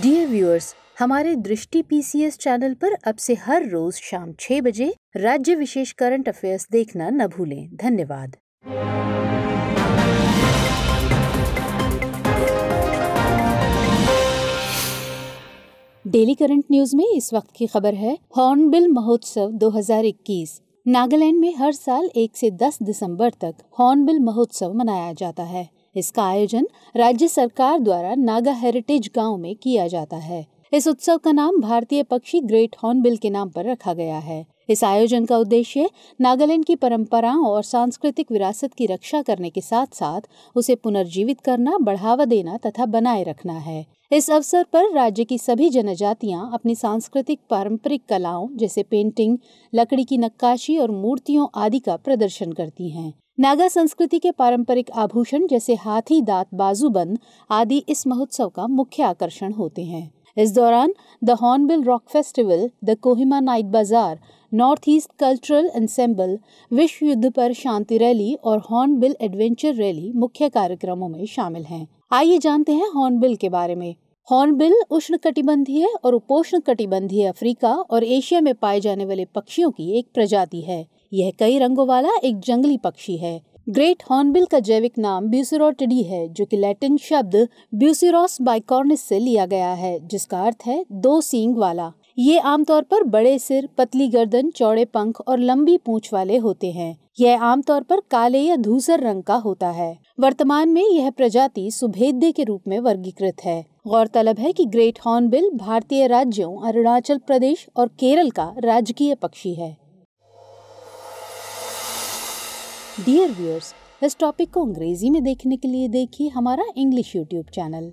dear viewers हमारे दृष्टि PCS channel पर अब से हर रोज शाम छह बजे राज्य विशेष करंट अफेयर्स देखना न भूलें धन्यवाद डेली करंट न्यूज में इस वक्त की खबर है हॉर्नबिल महोत्सव 2021 नागालैंड में हर साल 1 से 10 दिसंबर तक हॉर्नबिल महोत्सव मनाया जाता है इसका आयोजन राज्य सरकार द्वारा नागा हेरिटेज गांव में किया जाता है इस उत्सव का नाम भारतीय पक्षी ग्रेट हॉर्नबिल के नाम पर रखा गया है इस आयोजन का उद्देश्य नागालैंड की परंपराओं और सांस्कृतिक विरासत की रक्षा करने के साथ साथ उसे पुनर्जीवित करना बढ़ावा देना तथा बनाए रखना है इस अवसर पर राज्य की सभी जनजातियां अपनी सांस्कृतिक पारंपरिक कलाओं जैसे पेंटिंग लकड़ी की नक्काशी और मूर्तियों आदि का प्रदर्शन करती हैं नागा संस्कृति के पारंपरिक आभूषण जैसे हाथी दांत बाजूबंद आदि इस महोत्सव का मुख्य आकर्षण होते हैं इस दौरान the hornbill rock festival the Kohima night बाजार नॉर्थ ईस्ट कल्चरल एंसेम्बल विश्व युद्ध पर शांति रैली और हॉर्नबिल एडवेंचर रैली मुख्य कार्यक्रमों में शामिल हैं आइए जानते हैं हॉर्नबिल के बारे में हॉर्नबिल उष्ण कटिबंधीय और उपोष्ण कटिबंधीय अफ्रीका और एशिया में पाए जाने वाले पक्षियों की एक प्रजाति है यह कई रंगों वाला एक जंगली पक्षी है ग्रेट हॉर्नबिल का जैविक नाम ब्यूसिरोटिडी है जो कि लैटिन शब्द ब्यूसिरोस बाइकॉर्निस से लिया गया है जिसका अर्थ है दो सींग वाला ये आमतौर पर बड़े सिर पतली गर्दन चौड़े पंख और लंबी पूंछ वाले होते हैं यह आमतौर पर काले या धूसर रंग का होता है वर्तमान में यह प्रजाति सुभेद्य के रूप में वर्गीकृत है गौरतलब है कि ग्रेट हॉर्नबिल भारतीय राज्यों अरुणाचल प्रदेश और केरल का राजकीय पक्षी है डियर व्यूअर्स इस टॉपिक को अंग्रेजी में देखने के लिए देखिए हमारा इंग्लिश यूट्यूब चैनल